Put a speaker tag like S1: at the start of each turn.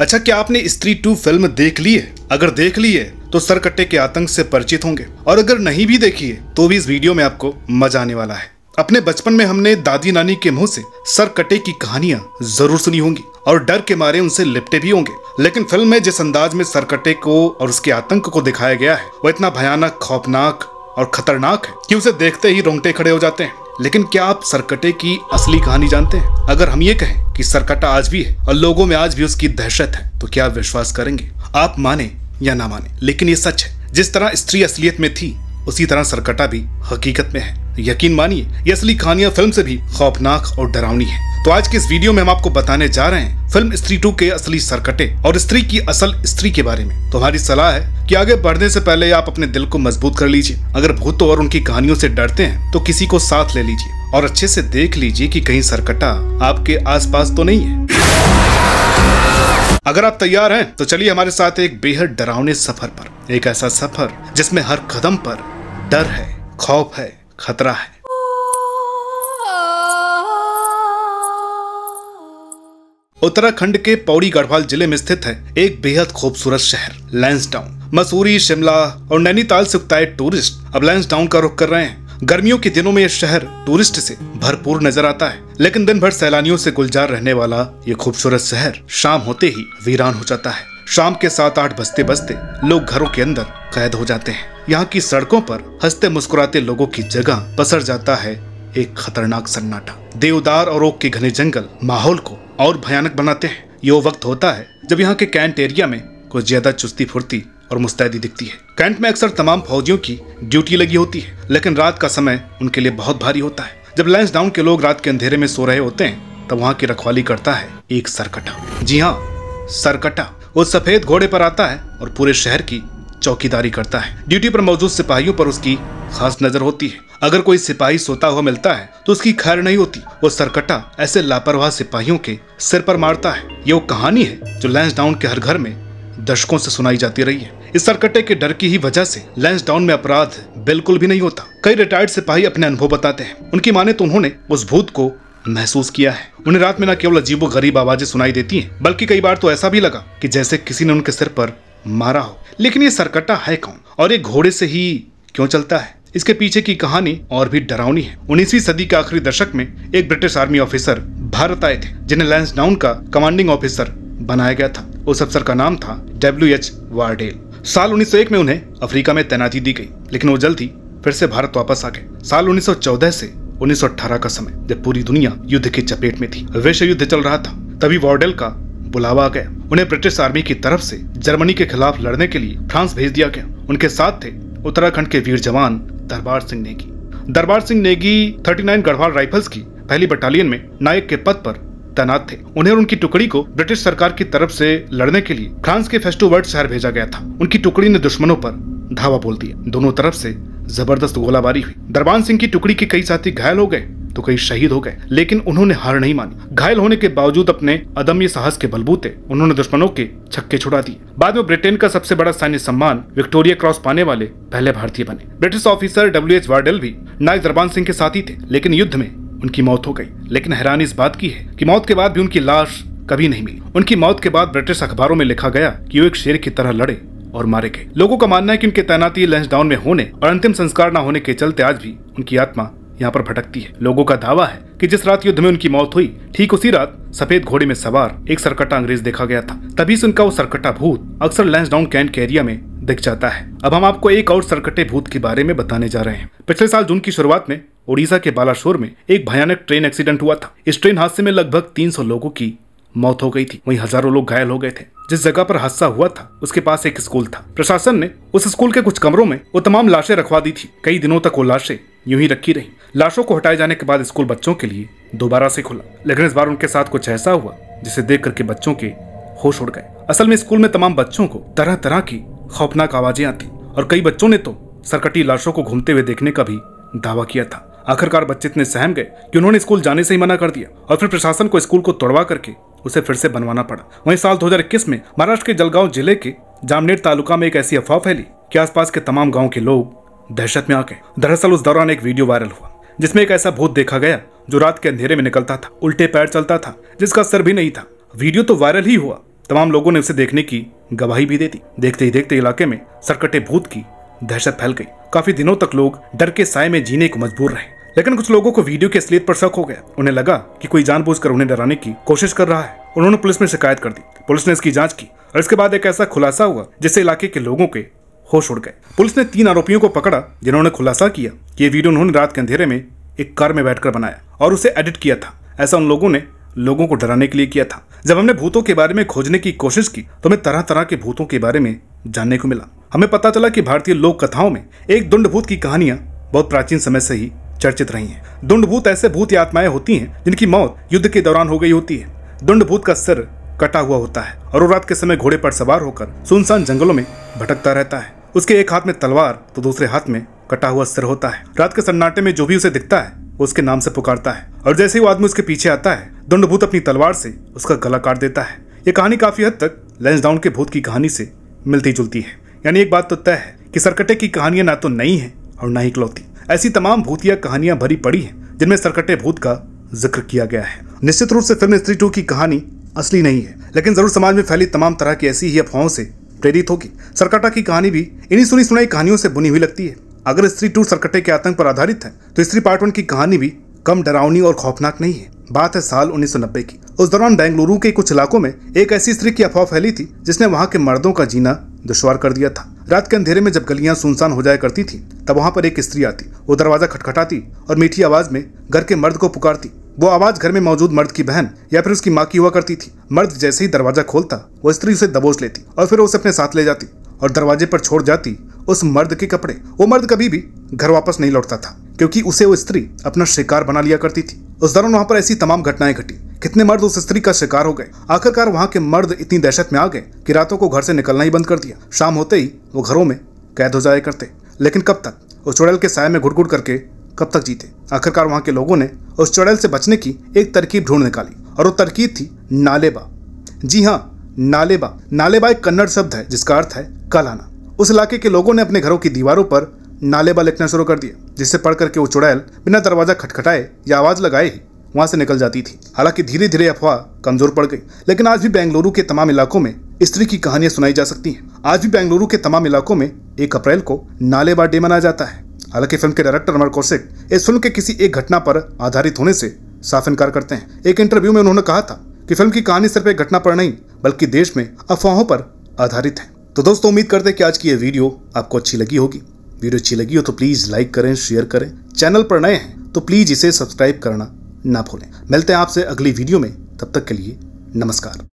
S1: अच्छा क्या आपने स्त्री टू फिल्म देख ली है अगर देख ली है तो सरकट्टे के आतंक से परिचित होंगे और अगर नहीं भी देखी है तो भी इस वीडियो में आपको मजा आने वाला है अपने बचपन में हमने दादी नानी के मुंह से सर कटे की कहानियां जरूर सुनी होंगी और डर के मारे उनसे लिपटे भी होंगे लेकिन फिल्म में जिस अंदाज में सरकटे को और उसके आतंक को दिखाया गया है वो इतना भयानक खौफनाक और खतरनाक है कि उसे देखते ही रोंगटे खड़े हो जाते हैं लेकिन क्या आप सरकटे की असली कहानी जानते हैं अगर हम ये कहें कि सरकटा आज भी है और लोगों में आज भी उसकी दहशत है तो क्या आप विश्वास करेंगे आप माने या ना माने लेकिन ये सच है जिस तरह स्त्री असलियत में थी उसी तरह सरकटा भी हकीकत में है यकीन मानिए ये असली कहानियां फिल्म से भी खौफनाक और डरावनी है तो आज के इस वीडियो में हम आपको बताने जा रहे हैं फिल्म स्त्री टू के असली सरकटे और स्त्री की असल स्त्री के बारे में तो हमारी सलाह है कि आगे बढ़ने से पहले आप अपने दिल को मजबूत कर लीजिए अगर भूतों और उनकी कहानियों से डरते हैं तो किसी को साथ ले लीजिए और अच्छे से देख लीजिए कि कहीं सरकटा आपके आसपास तो नहीं है अगर आप तैयार हैं तो चलिए हमारे साथ एक बेहद डरावने सफर पर एक ऐसा सफर जिसमें हर कदम पर डर है खौफ है खतरा है उत्तराखंड के पौड़ी गढ़वाल जिले में स्थित है एक बेहद खूबसूरत शहर लैंस टाउन मसूरी शिमला और नैनीताल से उगताए टूरिस्ट अब लैंस टाउन का रुख कर रहे हैं गर्मियों के दिनों में यह शहर टूरिस्ट से भरपूर नजर आता है लेकिन दिन भर सैलानियों से गुलजार रहने वाला ये खूबसूरत शहर शाम होते ही वीरान हो जाता है शाम के सात आठ बजते बजते लोग घरों के अंदर कैद हो जाते हैं यहाँ की सड़कों पर हंसते मुस्कुराते लोगों की जगह पसर जाता है एक खतरनाक सन्नाटा देवदार और ओक के घने जंगल माहौल को और भयानक बनाते हैं ये वक्त होता है जब यहाँ के कैंट एरिया में कुछ ज्यादा चुस्ती फुर्ती और मुस्तैदी दिखती है कैंट में अक्सर तमाम फौजियों की ड्यूटी लगी होती है लेकिन रात का समय उनके लिए बहुत भारी होता है जब लाइन्स डाउन के लोग रात के अंधेरे में सो रहे होते हैं तब वहाँ की रखवाली करता है एक सरकटा जी हाँ सरकटा वो सफेद घोड़े पर आता है और पूरे शहर की चौकीदारी करता है ड्यूटी पर मौजूद सिपाहियों पर उसकी खास नजर होती है अगर कोई सिपाही सोता हुआ मिलता है तो उसकी खैर नहीं होती वो सरकटा ऐसे लापरवाह सिपाहियों के सिर पर मारता है ये वो कहानी है जो लैंस डाउन के हर घर में दशकों से सुनाई जाती रही है इस सरकटे के डर की ही वजह से लैंस डाउन में अपराध बिल्कुल भी नहीं होता कई रिटायर्ड सिपाही अपने अनुभव बताते हैं उनकी माने तो उन्होंने उस भूत को महसूस किया है उन्हें रात में न केवल अजीब गरीब आवाजें सुनाई देती हैं, बल्कि कई बार तो ऐसा भी लगा कि जैसे किसी ने उनके सिर पर मारा हो लेकिन ये सरकटा है कौन और ये घोड़े से ही क्यों चलता है इसके पीछे की कहानी और भी डरावनी है उन्नीसवी सदी के आखिरी दशक में एक ब्रिटिश आर्मी ऑफिसर भारत आए थे जिन्हें लैंस डाउन का कमांडिंग ऑफिसर बनाया गया था उस अफसर का नाम था डब्ल्यू एच वार्डेल साल 1901 में उन्हें अफ्रीका में तैनाती दी गई लेकिन वो जल्द ही फिर से भारत वापस आ गए साल 1914 से 1918 का समय जब पूरी दुनिया युद्ध की चपेट में थी विश्व युद्ध चल रहा था तभी वार्डेल का बुलावा गया उन्हें ब्रिटिश आर्मी की तरफ से जर्मनी के खिलाफ लड़ने के लिए फ्रांस भेज दिया गया उनके साथ थे उत्तराखंड के वीर जवान दरबार सिंह नेगी दरबार सिंह नेगी 39 गढ़वाल राइफल्स की पहली बटालियन में नायक के पद पर तैनात थे उन्हें और उनकी टुकड़ी को ब्रिटिश सरकार की तरफ से लड़ने के लिए फ्रांस के फेस्टोवर्ड शहर भेजा गया था उनकी टुकड़ी ने दुश्मनों पर धावा बोल दिया दोनों तरफ से जबरदस्त गोलाबारी हुई दरबार सिंह की टुकड़ी के कई साथी घायल हो गए तो कई शहीद हो गए लेकिन उन्होंने हार नहीं मानी घायल होने के बावजूद अपने अदम्य साहस के बलबूते उन्होंने दुश्मनों के छक्के छुड़ा दिए बाद में ब्रिटेन का सबसे बड़ा सैन्य सम्मान विक्टोरिया क्रॉस पाने वाले पहले भारतीय बने British officer W H Wardle भी नायक दरबान सिंह के साथी थे लेकिन युद्ध में उनकी मौत हो गई लेकिन हैरानी इस बात की है की मौत के बाद भी उनकी लाश कभी नहीं मिली उनकी मौत के बाद ब्रिटिश अखबारों में लिखा गया की वो एक शेर की तरह लड़े और मारे गए लोगों का मानना है कि उनके तैनाती लंच डाउन में होने और अंतिम संस्कार न होने के चलते आज भी उनकी आत्मा यहाँ पर भटकती है लोगों का दावा है कि जिस रात युद्ध में उनकी मौत हुई ठीक उसी रात सफेद घोड़े में सवार एक सरकटा अंग्रेज देखा गया था तभी से उनका वो सरकटा भूत अक्सर लैंस डाउन कैंट के एरिया में दिख जाता है अब हम आपको एक और सरकटे भूत के बारे में बताने जा रहे हैं पिछले साल जून की शुरुआत में ओडिशा के बालाशोर में एक भयानक ट्रेन एक्सीडेंट हुआ था इस ट्रेन हादसे में लगभग 300 लोगों की मौत हो गई थी वहीं हजारों लोग घायल हो गए थे जिस जगह पर हादसा हुआ था उसके पास एक स्कूल था प्रशासन ने उस स्कूल के कुछ कमरों में वो तमाम लाशें रखवा दी थी कई दिनों तक वो लाशें यूं ही रखी रही लाशों को हटाए जाने के बाद स्कूल बच्चों के लिए दोबारा से खुला लेकिन इस बार उनके साथ कुछ ऐसा हुआ जिसे देख करके बच्चों के होश उड़ गए असल में स्कूल में तमाम बच्चों को तरह तरह की खौफनाक आवाजें आती और कई बच्चों ने तो सरकटी लाशों को घूमते हुए देखने का भी दावा किया था आखिरकार बच्चे इतने सहम गए कि उन्होंने स्कूल जाने से ही मना कर दिया और फिर प्रशासन को स्कूल को तोड़वा करके उसे फिर से बनवाना पड़ा वहीं साल 2021 में महाराष्ट्र के जलगांव जिले के जामनेर तालुका में एक ऐसी अफवाह फैली कि आसपास के तमाम गांव के लोग दहशत में आ गए दरअसल उस दौरान एक वीडियो वायरल हुआ जिसमें एक ऐसा भूत देखा गया जो रात के अंधेरे में निकलता था उल्टे पैर चलता था जिसका सर भी नहीं था वीडियो तो वायरल ही हुआ तमाम लोगों ने उसे देखने की गवाही भी दे दी देखते ही देखते इलाके में सरकटे भूत की दहशत फैल गई काफी दिनों तक लोग डर के साय में जीने को मजबूर रहे लेकिन कुछ लोगों को वीडियो के असलियत पर शक हो गया उन्हें लगा कि कोई जानबूझकर उन्हें डराने की कोशिश कर रहा है उन्होंने पुलिस में शिकायत कर दी पुलिस ने इसकी जांच की और इसके बाद एक ऐसा खुलासा हुआ जिससे इलाके के लोगों के होश उड़ गए पुलिस ने तीन आरोपियों को पकड़ा जिन्होंने खुलासा किया कि ये वीडियो उन्होंने रात के अंधेरे में एक कार में बैठकर बनाया और उसे एडिट किया था ऐसा उन लोगों ने लोगों को डराने के लिए किया था जब हमने भूतों के बारे में खोजने की कोशिश की तो हमें तरह तरह के भूतों के बारे में जानने को मिला हमें पता चला कि भारतीय लोक कथाओं में एक दुंड भूत की कहानियां बहुत प्राचीन समय से ही चर्चित रही हैं दुंड भूत ऐसे भूत या आत्माएं होती हैं जिनकी मौत युद्ध के दौरान हो गई होती है दुंड भूत का सिर कटा हुआ होता है और रात के समय घोड़े पर सवार होकर सुनसान जंगलों में भटकता रहता है उसके एक हाथ में तलवार तो दूसरे हाथ में कटा हुआ सिर होता है रात के सन्नाटे में जो भी उसे दिखता है वो उसके नाम से पुकारता है और जैसे ही वो आदमी उसके पीछे आता है दुंड भूत अपनी तलवार से उसका गला काट देता है ये कहानी काफी हद तक लेंस डाउन के भूत की कहानी से मिलती जुलती है यानी एक बात तो तय है कि सरकटे की कहानियां ना तो नई है और ना ही इकलौती ऐसी तमाम भूतिया कहानियां भरी पड़ी हैं जिनमें सरकटे भूत का जिक्र किया गया है निश्चित रूप से फिल्म स्त्री टू की कहानी असली नहीं है लेकिन जरूर समाज में फैली तमाम तरह की ऐसी ही अफवाहों से प्रेरित होगी सरकटा की कहानी भी इन्हीं सुनी सुनाई कहानियों से बुनी हुई लगती है अगर स्त्री टू सरकटे के आतंक पर आधारित है तो स्त्री पार्ट वन की कहानी भी कम डरावनी और खौफनाक नहीं है बात है साल उन्नीस की उस दौरान बेंगलुरु के कुछ इलाकों में एक ऐसी स्त्री की अफवाह फैली थी जिसने वहां के मर्दों का जीना दुश्वार कर दिया था रात के अंधेरे में जब गलियां सुनसान हो जाया करती थी तब वहां पर एक स्त्री आती वो दरवाजा खटखटाती और मीठी आवाज में घर के मर्द को पुकारती वो आवाज घर में मौजूद मर्द की बहन या फिर उसकी माँ की हुआ करती थी मर्द जैसे ही दरवाजा खोलता वो स्त्री उसे दबोच लेती और फिर उसे अपने साथ ले जाती और दरवाजे पर छोड़ जाती उस मर्द के कपड़े वो मर्द कभी भी घर वापस नहीं लौटता था क्योंकि उसे वो स्त्री अपना शिकार बना लिया करती थी उस दौरान वहाँ पर ऐसी तमाम घटनाएं घटी कितने मर्द उस स्त्री का शिकार हो गए आखिरकार वहाँ के मर्द इतनी दहशत में आ गए कि रातों को घर से निकलना ही बंद कर दिया शाम होते ही वो घरों में कैद हो जाया करते लेकिन कब तक उस चुड़ैल के साय में घुट घुट करके कब तक जीते आखिरकार वहाँ के लोगों ने उस चुड़ैल से बचने की एक तरकीब ढूंढ निकाली और वो तरकीब थी नालेबा जी हाँ नालेबा नालेबा एक कन्नड़ शब्द है जिसका अर्थ है कल आना उस इलाके के लोगों ने अपने घरों की दीवारों पर नालेबा लिखना शुरू कर दिया जिससे पढ़ करके वो चुड़ैल बिना दरवाज़ा खटखटाए या आवाज़ लगाए ही वहाँ से निकल जाती थी हालांकि धीरे धीरे अफवाह कमजोर पड़ गई लेकिन आज भी बेंगलुरु के तमाम इलाकों में स्त्री की कहानियां सुनाई जा सकती हैं आज भी बेंगलुरु के तमाम इलाकों में एक अप्रैल को नालेबा डे मनाया जाता है हालांकि फिल्म के डायरेक्टर अमर कौशिक इस फिल्म के किसी एक घटना पर आधारित होने से साफ इनकार करते हैं एक इंटरव्यू में उन्होंने कहा था कि फिल्म की कहानी सिर्फ एक घटना पर नहीं बल्कि देश में अफवाहों पर आधारित है तो दोस्तों उम्मीद करते हैं कि आज की ये वीडियो आपको अच्छी लगी होगी वीडियो अच्छी लगी हो तो प्लीज़ लाइक करें शेयर करें चैनल पर नए हैं तो प्लीज़ इसे सब्सक्राइब करना ना भूलें मिलते हैं आपसे अगली वीडियो में तब तक के लिए नमस्कार